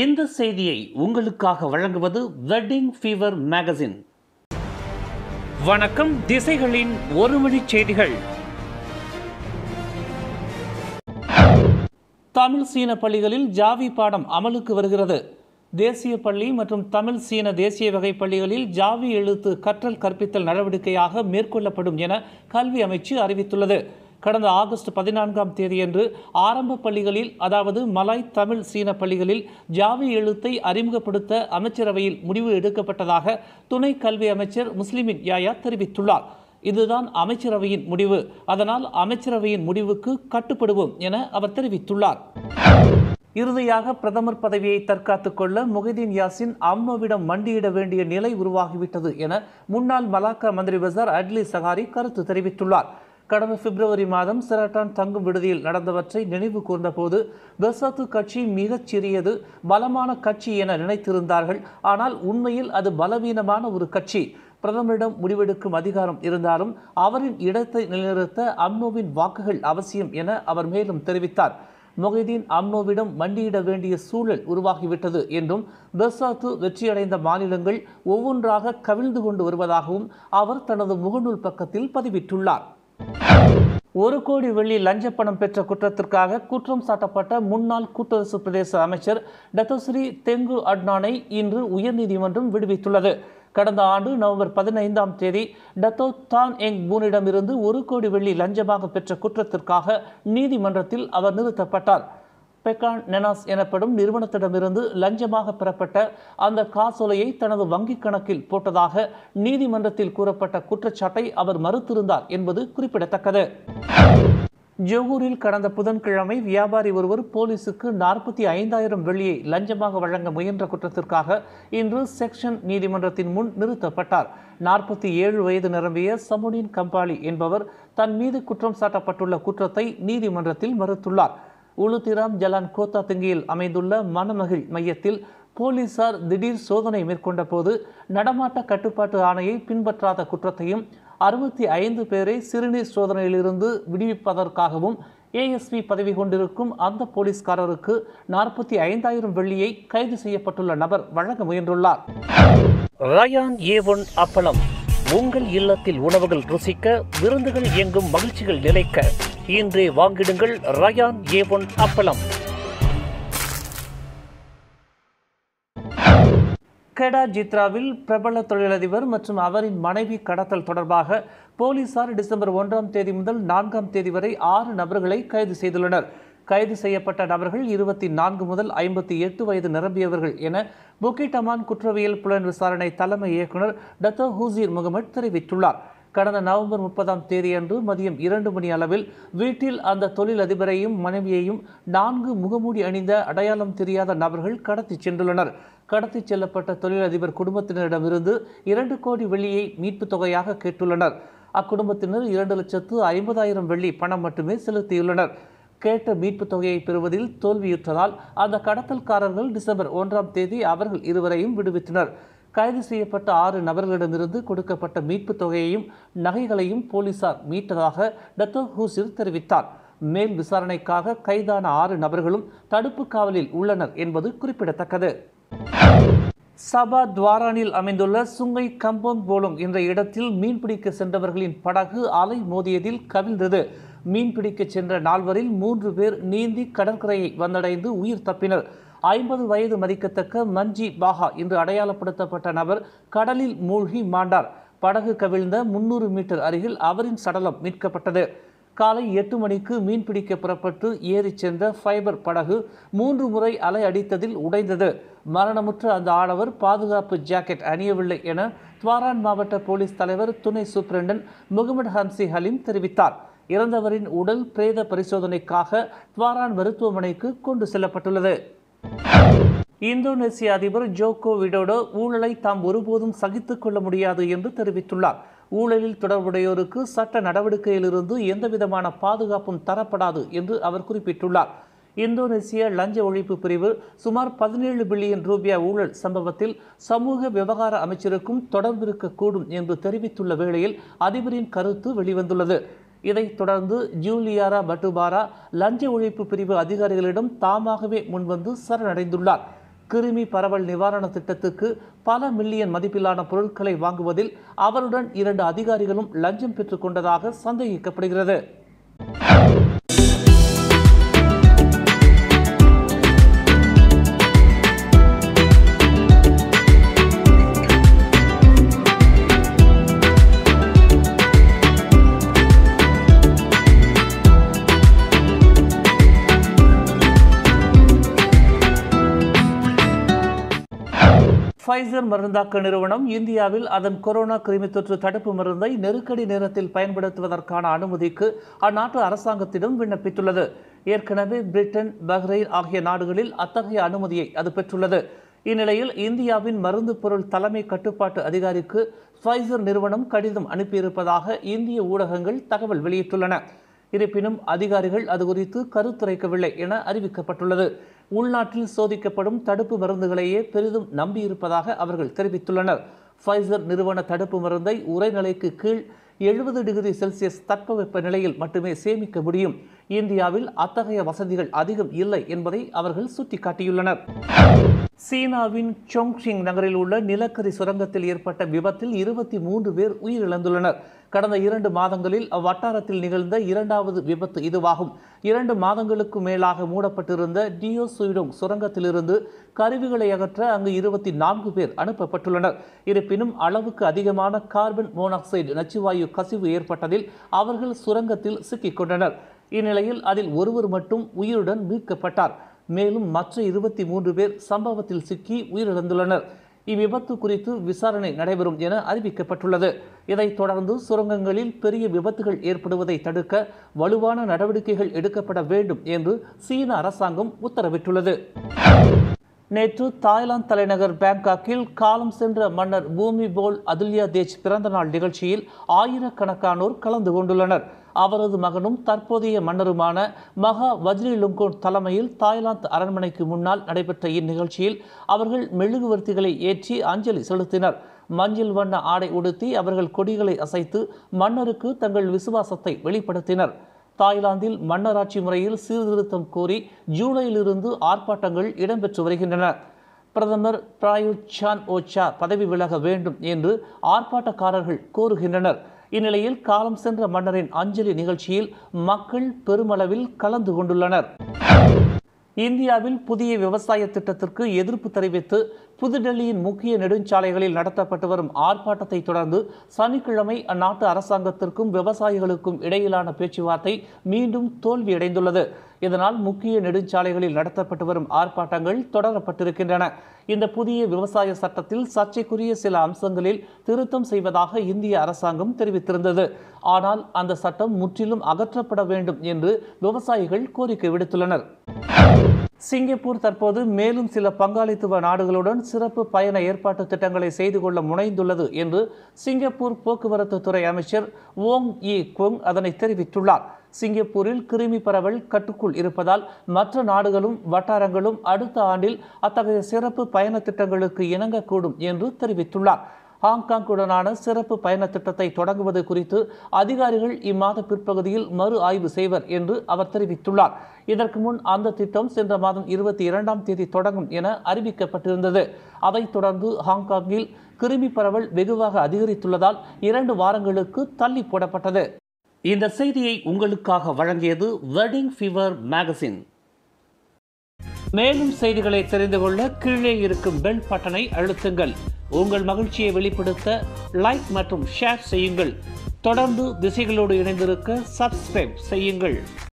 இந்த செய்தியை உங்களுக்காக வழங்குவது வெட்டிங் ஃபீவர் மேகசின் வணக்கம் திசைகளின் ஒரு மணி செய்திகள் தமிழ் சீன பள்ளிகளில் ஜாவி பாடம் அமலுக்கு வருகிறது தேசிய பள்ளி மற்றும் தமிழ் சீன தேசிய வகை பள்ளிகளில் ஜாவி எழுத்து கற்றல் கற்பித்தல் நடவடிக்கையாக மேற்கொள்ளப்படும் என கல்வி அமைச்சு அறிவித்துள்ளது கடந்த ஆகஸ்ட் பதினான்காம் தேதியன்று ஆரம்ப பள்ளிகளில் அதாவது மலாய் தமிழ் சீன பள்ளிகளில் ஜாவி எழுத்தை அறிமுகப்படுத்த அமைச்சரவையில் முடிவு எடுக்கப்பட்டதாக துணை கல்வி அமைச்சர் முஸ்லிமின் யாயா தெரிவித்துள்ளார் இதுதான் அமைச்சரவையின் முடிவு அதனால் அமைச்சரவையின் முடிவுக்கு கட்டுப்படுவோம் என அவர் தெரிவித்துள்ளார் இறுதியாக பிரதமர் பதவியை தற்காத்துக் கொள்ள முகைதீன் யாசின் அம்மாவிடம் மண்டியிட வேண்டிய நிலை உருவாகிவிட்டது என முன்னாள் மலாக்கா மந்திரி பசார் அட்லி சஹாரி கருத்து தெரிவித்துள்ளார் கடந்த பிப்ரவரி மாதம் சிரட்டான் தங்கும் விடுதியில் நடந்தவற்றை நினைவு போது பெசத்து கட்சி மிகச் சிறியது பலமான கட்சி என நினைத்திருந்தார்கள் ஆனால் உண்மையில் அது பலவீனமான ஒரு கட்சி பிரதமரிடம் முடிவெடுக்கும் அதிகாரம் இருந்தாலும் அவரின் இடத்தை நிலைநிறுத்த அம்னோவின் வாக்குகள் அவசியம் என அவர் மேலும் தெரிவித்தார் மொஹிதீன் அம்னோவிடம் மண்டியிட வேண்டிய சூழல் உருவாகிவிட்டது என்றும் பெர்சாத்து வெற்றியடைந்த மாநிலங்கள் ஒவ்வொன்றாக கவிழ்ந்து கொண்டு வருவதாகவும் அவர் தனது முகநூல் பக்கத்தில் பதிவிட்டுள்ளார் ஒரு கோடி வெள்ளி லஞ்ச பணம் பெற்ற குற்றத்திற்காக குற்றம் சாட்டப்பட்ட முன்னாள் கூட்டரசு பிரதேச அமைச்சர் டத்தோஸ்ரீ தெங்கு அட்னானை இன்று உயர்நீதிமன்றம் விடுவித்துள்ளது கடந்த ஆண்டு நவம்பர் பதினைந்தாம் தேதி டத்தோ தான் எங் பூனிடமிருந்து ஒரு கோடி வெள்ளி லஞ்சமாக பெற்ற குற்றத்திற்காக நீதிமன்றத்தில் அவர் நிறுத்தப்பட்டார் பெக்கான் நெனாஸ் எனப்படும் நிறுவனத்திடமிருந்து லஞ்சமாக பெறப்பட்ட அந்த காசோலையை தனது வங்கிக் கணக்கில் போட்டதாக நீதிமன்றத்தில் கூறப்பட்ட குற்றச்சாட்டை அவர் மறுத்திருந்தார் என்பது குறிப்பிடத்தக்கது ஜோகூரில் கடந்த புதன்கிழமை வியாபாரி ஒருவர் போலீசுக்கு நாற்பத்தி ஐந்தாயிரம் வெள்ளியை லஞ்சமாக வழங்க முயன்ற குற்றத்திற்காக இன்று செக்ஷன் நீதிமன்றத்தின் முன் நிறுத்தப்பட்டார் நாற்பத்தி ஏழு வயது நிரம்பிய சமுனின் கம்பாலி என்பவர் தன் மீது குற்றம் சாட்டப்பட்டுள்ள குற்றத்தை நீதிமன்றத்தில் மறுத்துள்ளார் உளுத்திராம் ஜலான் கோத்தா திங்கியில் அமைந்துள்ள மனமகிழ் மையத்தில் போலீசார் திடீர் சோதனை மேற்கொண்ட போது நடமாட்ட கட்டுப்பாட்டு ஆணையை பின்பற்றாத குற்றத்தையும் அறுபத்தி ஐந்து பேரை சிறுநீர் சோதனையிலிருந்து விடுவிப்பதற்காகவும் ஏஎஸ்பி பதவி கொண்டிருக்கும் அந்த போலீஸ்காரருக்கு நாற்பத்தி ஐந்தாயிரம் வெள்ளியை கைது செய்யப்பட்டுள்ள நபர் வழங்க முயன்றுள்ளார் ரயான் ஏ ஒன் அப்பளம் உங்கள் இல்லத்தில் உணவுகள் ருசிக்க விருந்துகள் இயங்கும் மகிழ்ச்சிகள் நிலைக்க இன்றே வாங்கிடுங்கள் ரயான் ஏ ஒன் அப்பளம் கெடா ஜித்ராவில் பிரபல தொழிலதிபர் மற்றும் அவரின் மனைவி கடத்தல் தொடர்பாக போலீசார் டிசம்பர் ஒன்றாம் தேதி முதல் நான்காம் தேதி வரை ஆறு நபர்களை கைது செய்துள்ளனர் கைது செய்யப்பட்ட நபர்கள் இருபத்தி நான்கு முதல் ஐம்பத்தி எட்டு வயது நிரம்பியவர்கள் என புக்கிட் அமான் குற்றவியல் புலன் விசாரணை தலைமை இயக்குநர் டத்தோ ஹூசீர் முகமது தெரிவித்துள்ளார் கடந்த நவம்பர் முப்பதாம் தேதியன்று மதியம் இரண்டு மணி அளவில் வீட்டில் அந்த தொழிலதிபரையும் மனைவியையும் நான்கு முகமூடி அணிந்த அடையாளம் தெரியாத நபர்கள் கடத்தி சென்றுள்ளனர் கடத்தி செல்லப்பட்ட தொழிலதிபர் குடும்பத்தினரிடமிருந்து இரண்டு கோடி வெள்ளியை மீட்புத் தொகையாக கேட்டுள்ளனர் அக்குடும்பத்தினர் இரண்டு லட்சத்து ஐம்பதாயிரம் வெள்ளி பணம் மட்டுமே செலுத்தியுள்ளனர் கேட்ட மீட்புத் தொகையை பெறுவதில் தோல்வியுற்றதால் அந்த கடத்தல்காரர்கள் டிசம்பர் ஒன்றாம் தேதி அவர்கள் இருவரையும் விடுவித்தனர் கைது செய்யப்பட்ட ஆறு நபர்களிடமிருந்து கொடுக்கப்பட்ட மீட்புத் தொகையையும் நகைகளையும் போலீசார் மீட்டதாக டத்தோ ஹூசிர் தெரிவித்தார் மேல் விசாரணைக்காக கைதான ஆறு நபர்களும் தடுப்பு காவலில் உள்ளனர் என்பது குறிப்பிடத்தக்கது சபா துவாரானில் அமைந்துள்ள சுங்கை கம்போங் போலும் என்ற இடத்தில் மீன்பிடிக்க சென்றவர்களின் படகு அலை மோதியதில் கவிழ்ந்தது மீன்பிடிக்க சென்ற நால்வரில் மூன்று பேர் நீந்தி கடற்கரையை வந்தடைந்து உயிர் தப்பினர் ஐம்பது வயது மதிக்கத்தக்க மஞ்சி பாஹா என்று அடையாளப்படுத்தப்பட்ட நபர் கடலில் மூழ்கி மாண்டார் படகு கவிழ்ந்த முன்னூறு மீட்டர் அருகில் அவரின் சடலம் மீட்கப்பட்டது காலை எட்டு மணிக்கு மீன்பிடிக்க புறப்பட்டு ஏறி சென்ற ஃபைபர் படகு மூன்று முறை அலை அடித்ததில் உடைந்தது மரணமுற்ற அந்த ஆடவர் பாதுகாப்பு ஜாக்கெட் அணியவில்லை என துவாரான் மாவட்ட போலீஸ் தலைவர் துணை சூப்பரண்டன் முகமது ஹம்சி ஹலீம் தெரிவித்தார் இறந்தவரின் உடல் பிரேத பரிசோதனைக்காக துவாரான் மருத்துவமனைக்கு கொண்டு செல்லப்பட்டுள்ளது இந்தோனேசிய அதிபர் ஜோகோ விடோடோ ஊழலை தாம் ஒருபோதும் சகித்துக் கொள்ள முடியாது என்று தெரிவித்துள்ளார் ஊழலில் தொடர்புடையோருக்கு சட்ட நடவடிக்கையிலிருந்து எந்தவிதமான பாதுகாப்பும் தரப்படாது என்று அவர் குறிப்பிட்டுள்ளார் இந்தோனேசிய லஞ்ச ஒழிப்பு பிரிவு சுமார் பதினேழு பில்லியன் ரூபியா ஊழல் சம்பவத்தில் சமூக விவகார அமைச்சருக்கும் தொடர்பிருக்கக்கூடும் என்று தெரிவித்துள்ள வேளையில் அதிபரின் கருத்து வெளிவந்துள்ளது இதைத் தொடர்ந்து ஜூலியாரா பட்டுபாரா லஞ்ச ஒழிப்பு பிரிவு அதிகாரிகளிடம் தாமாகவே முன்வந்து சரணடைந்துள்ளார் கிருமி பரவல் நிவாரண திட்டத்துக்கு பல மில்லியன் மதிப்பிலான பொருட்களை வாங்குவதில் அவருடன் இரண்டு அதிகாரிகளும் லஞ்சம் பெற்றுக்கொண்டதாக சந்தேகிக்கப்படுகிறது ஃபைசர் மருந்தாக்க நிறுவனம் இந்தியாவில் அதன் கொரோனா கிருமி தொற்று தடுப்பு மருந்தை நெருக்கடி நேரத்தில் பயன்படுத்துவதற்கான அனுமதிக்கு அந்நாட்டு அரசாங்கத்திடம் விண்ணப்பித்துள்ளது ஏற்கனவே பிரிட்டன் பஹ்ரைன் ஆகிய நாடுகளில் அத்தகைய அனுமதியை அது பெற்றுள்ளது இந்நிலையில் இந்தியாவின் மருந்து பொருள் தலைமை கட்டுப்பாட்டு அதிகாரிக்கு ஃபைசர் நிறுவனம் கடிதம் அனுப்பியிருப்பதாக இந்திய ஊடகங்கள் தகவல் வெளியிட்டுள்ளன இருப்பினும் அதிகாரிகள் அது குறித்து கருத்துரைக்கவில்லை என அறிவிக்கப்பட்டுள்ளது உள்நாட்டில் சோதிக்கப்படும் தடுப்பு மருந்துகளையே பெரிதும் நம்பியிருப்பதாக அவர்கள் தெரிவித்துள்ளனர் ஃபைசர் நிறுவன தடுப்பு மருந்தை உரைநிலைக்கு கீழ் எழுபது டிகிரி செல்சியஸ் தட்பவெப்ப நிலையில் மட்டுமே சேமிக்க முடியும் இந்தியாவில் அத்தகைய வசதிகள் அதிகம் இல்லை என்பதை அவர்கள் சுட்டிக்காட்டியுள்ளனர் சீனாவின் சோங்ஷிங் நகரில் உள்ள நிலக்கரி சுரங்கத்தில் ஏற்பட்ட விபத்தில் இருபத்தி மூன்று பேர் உயிரிழந்துள்ளனர் கடந்த இரண்டு மாதங்களில் அவ்வட்டாரத்தில் நிகழ்ந்த இரண்டாவது விபத்து இதுவாகும் இரண்டு மாதங்களுக்கு மேலாக மூடப்பட்டிருந்த டியோ சுயிடோங் சுரங்கத்திலிருந்து கருவிகளை அகற்ற அங்கு இருபத்தி நான்கு பேர் அனுப்பப்பட்டுள்ளனர் இருப்பினும் அளவுக்கு அதிகமான கார்பன் மோனாக்சைடு நச்சுவாயு கசிவு ஏற்பட்டதில் அவர்கள் சுரங்கத்தில் சிக்கிக்கொண்டனர் இந்நிலையில் அதில் ஒருவர் மட்டும் உயிருடன் மீட்கப்பட்டார் மேலும் மற்ற இருபத்தி மூன்று பேர் சம்பவத்தில் சிக்கி உயிரிழந்துள்ளனர் இவ்விபத்து குறித்து விசாரணை நடைபெறும் என அறிவிக்கப்பட்டுள்ளது இதைத் தொடர்ந்து சுரங்கங்களில் பெரிய விபத்துகள் ஏற்படுவதை தடுக்க வலுவான நடவடிக்கைகள் எடுக்கப்பட வேண்டும் என்று சீன அரசாங்கம் உத்தரவிட்டுள்ளது நேற்று தாய்லாந்து தலைநகர் பேங்காக்கில் காலம் சென்ற மன்னர் பூமி போல் அதுல்யா தேஜ் பிறந்தநாள் நிகழ்ச்சியில் ஆயிரக்கணக்கானோர் கலந்து கொண்டுள்ளனர் அவரது மகனும் தற்போதைய மன்னருமான மகா வஜ்ரி லுங்கோன் தலைமையில் தாய்லாந்து அரண்மனைக்கு முன்னால் நடைபெற்ற இந்நிகழ்ச்சியில் அவர்கள் மெழுகுவர்த்திகளை ஏற்றி அஞ்சலி செலுத்தினர் மஞ்சள் வண்ண ஆடை உடுத்தி அவர்கள் கொடிகளை அசைத்து மன்னருக்கு தங்கள் விசுவாசத்தை வெளிப்படுத்தினர் தாய்லாந்தில் மன்னராட்சி முறையில் சீர்திருத்தம் கோரி ஜூலையிலிருந்து ஆர்ப்பாட்டங்கள் இடம்பெற்று வருகின்றன பிரதமர் பிராயுத் சான் ஓச்சா பதவி விலக வேண்டும் என்று ஆர்ப்பாட்டக்காரர்கள் கோருகின்றனர் இந்நிலையில் காலம் சென்ற மன்னரின் அஞ்சலி நிகழ்ச்சியில் மக்கள் பெருமளவில் கலந்து கொண்டுள்ளனர் இந்தியாவில் புதிய விவசாய திட்டத்திற்கு எதிர்ப்பு தெரிவித்து புதுடெல்லியின் முக்கிய நெடுஞ்சாலைகளில் நடத்தப்பட்டு வரும் ஆர்ப்பாட்டத்தை தொடர்ந்து சனிக்கிழமை அந்நாட்டு அரசாங்கத்திற்கும் விவசாயிகளுக்கும் இடையிலான பேச்சுவார்த்தை மீண்டும் தோல்வியடைந்துள்ளது இதனால் முக்கிய நெடுஞ்சாலைகளில் நடத்தப்பட்டு வரும் ஆர்ப்பாட்டங்கள் தொடரப்பட்டிருக்கின்றன இந்த புதிய விவசாய சட்டத்தில் சர்ச்சைக்குரிய சில அம்சங்களில் திருத்தம் செய்வதாக இந்திய அரசாங்கம் தெரிவித்திருந்தது ஆனால் அந்த சட்டம் முற்றிலும் அகற்றப்பட வேண்டும் என்று விவசாயிகள் கோரிக்கை விடுத்துள்ளனர் சிங்கப்பூர் தற்போது மேலும் சில பங்காளித்துவ நாடுகளுடன் சிறப்பு பயண ஏற்பாட்டு திட்டங்களை செய்து கொள்ள முனைந்துள்ளது என்று சிங்கப்பூர் போக்குவரத்து துறை அமைச்சர் ஓங் இ குங் அதனை தெரிவித்துள்ளார் சிங்கப்பூரில் கிருமி பரவல் கட்டுக்குள் இருப்பதால் மற்ற நாடுகளும் வட்டாரங்களும் அடுத்த ஆண்டில் அத்தகைய சிறப்பு பயண திட்டங்களுக்கு இணங்கக்கூடும் என்று தெரிவித்துள்ளார் ஹாங்காங்குடனான சிறப்பு பயண திட்டத்தை தொடங்குவது குறித்து அதிகாரிகள் இம்மாத பிற்பகுதியில் மறு ஆய்வு செய்வர் என்று அவர் தெரிவித்துள்ளார் இதற்கு முன் அந்த திட்டம் சென்ற மாதம் இருபத்தி இரண்டாம் தேதி தொடங்கும் என அறிவிக்கப்பட்டிருந்தது அதைத் தொடர்ந்து ஹாங்காங்கில் கிருமி பரவல் வெகுவாக அதிகரித்துள்ளதால் இரண்டு வாரங்களுக்கு தள்ளி போடப்பட்டது இந்த செய்தியை உங்களுக்காக வழங்கியது வெட்டிங் ஃபீவர் மேகசின் மேலும் செய்திகளை தெரிந்து கொள்ள கீழே இருக்கும் பெல் பட்டனை அழுத்துங்கள் உங்கள் மகிழ்ச்சியை வெளிப்படுத்த லைக் மற்றும் ஷேர் செய்யுங்கள் தொடர்ந்து திசைகளோடு இணைந்திருக்க சப்ஸ்கிரைப் செய்யுங்கள்